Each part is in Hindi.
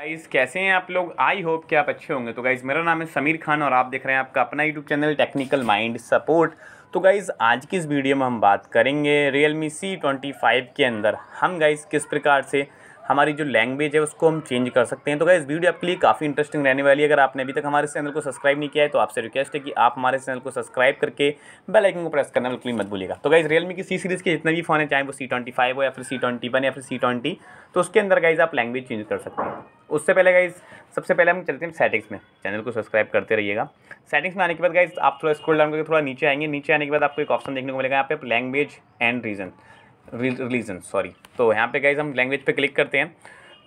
गाइज कैसे हैं आप लोग आई होप कि आप अच्छे होंगे तो गाइज़ मेरा नाम है समीर खान और आप देख रहे हैं आपका अपना YouTube channel technical mind support तो गाइज़ आज की इस वीडियो में हम बात करेंगे Realme C twenty five के अंदर हम गाइज़ किस प्रकार से हमारी जो लैंग्वेज है उसको हम चेंज कर सकते हैं तो गाइज़ वीडियो आपके लिए काफ़ी इंटरेस्टिंग रहने वाली है अगर आपने अभी तक हमारे चैनल को सब्सक्राइब नहीं किया है तो आपसे रिक्वेस्ट है कि आप हमारे चैनल को सब्सक्राइब करके बेल आइकन को प्रेस करना बिल्कुल मत भूलिएगा तो गाइज़ रियलमी की सी सीरीज़ के जितने भी फ़ोन है चाहे वो सी ट्वेंटी फाइव हो या फिर सी ट्वेंटी वन या फिर सी ट्वेंटी तो उसके अंदर गाइज़ आप लैंग्वेज चेंज कर सकते हैं उससे पहले गाइज सबसे पहले हम चलते हैं सेटिंग्स में चैनल को सब्सक्राइब करते रहिएगा सेटिंग्स में आने के बाद गाइज आप थोड़ा स्क्रॉल डाउन करके थोड़ा नीचे आएंगे नीचे आने के बाद आपको एक ऑप्शन देखने को मिलेगा यहाँ पे language and region religion sorry तो यहाँ पे गाइज हम लैंग्वेज पे क्लिक करते हैं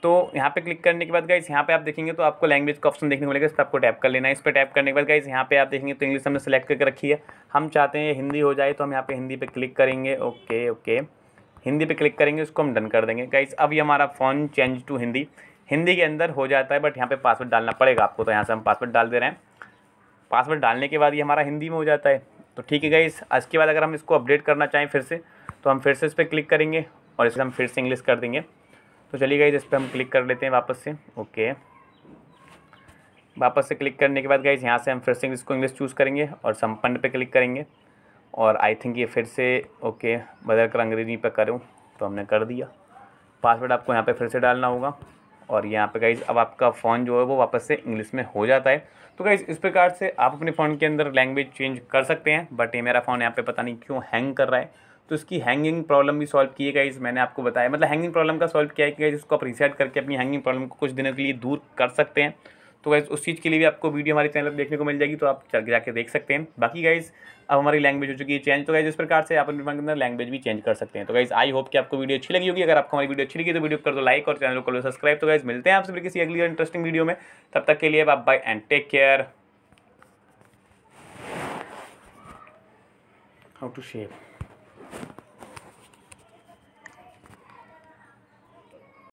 तो यहाँ पे क्लिक करने के बाद गाइज यहाँ पे आप देखेंगे तो आपको लैंग्वेज का ऑप्शन देखने को मिलेगा इस पर आपको टैप कर लेना है इस पर टैप करने के बाद गाइज यहाँ पे आप देखेंगे तो इंग्लिश हमने सेलेक्ट करके रखी है हम चाहते हैं हिंदी हो जाए तो हम यहाँ पे हिंदी पे क्लिक करेंगे ओके ओके हिंदी पे क्लिक करेंगे उसको हम डन कर देंगे गाइज अब ये हमारा phone change to Hindi Hindi के अंदर हो जाता है बट यहाँ पे पासवर्ड डालना पड़ेगा आपको तो यहाँ से हम पासवर्ड डाल दे रहे हैं पासवर्ड डालने के बाद ये हमारा हिंदी में हो जाता है तो ठीक है गाइस आज के बाद अगर हम इसको अपडेट करना चाहें फिर से तो हम फिर से इस पर क्लिक करेंगे और इसे हम फिर से इंग्लिश कर देंगे तो चलिए गाइज इस पर हम क्लिक कर लेते हैं वापस से ओके वापस से क्लिक करने के बाद गाइज यहाँ से हम फिर से इसको इंग्लिश चूज़ करेंगे और संपन्न पर क्लिक करेंगे और आई थिंक ये फिर से ओके बदल कर अंग्रेजी पर करूँ तो हमने कर दिया पासवर्ड आपको यहाँ पे फिर से डालना होगा और यहाँ पे गाइज अब आपका फ़ोन जो है वो वापस से इंग्लिश में हो जाता है तो गाइज इस प्रकार से आप अपने फ़ोन के अंदर लैंग्वेज चेंज कर सकते हैं बट ये मेरा फ़ोन यहाँ पे पता नहीं क्यों हैंग कर रहा है तो इसकी हैंगिंग प्रॉब्लम भी सॉल्व की है गाइज मैंने आपको बताया मतलब हैंगिंग प्रॉब्लम का सॉल्व किया है कि गाइज इसको आप रिसेट करके अपनी हैंगिंग प्रॉब्लम को कुछ दिनों के लिए दूर कर सकते हैं तो गाइज़ उस चीज़ के लिए भी आपको वीडियो हमारे चैनल पर देखने को मिल जाएगी तो आप जाके देख सकते हैं बाकी गाइज़ अब हमारी लैंग्वेज हो चुकी है चेंज तो गाइज़ इस प्रकार से आप अपने मन के अंदर लैंग्वेज भी चेंज कर सकते हैं तो गाइज़ आई होप कि आपको वीडियो अच्छी लगी होगी अगर आपको हमारी वीडियो अच्छी लगी तो वीडियो कर दो लाइक और चैनल को सब्सक्राइब तो गाइज़ मिलते हैं आपसे किसी अगली इंटरेस्टिंग वीडियो में तब तक के लिए आप bye and take care how to shave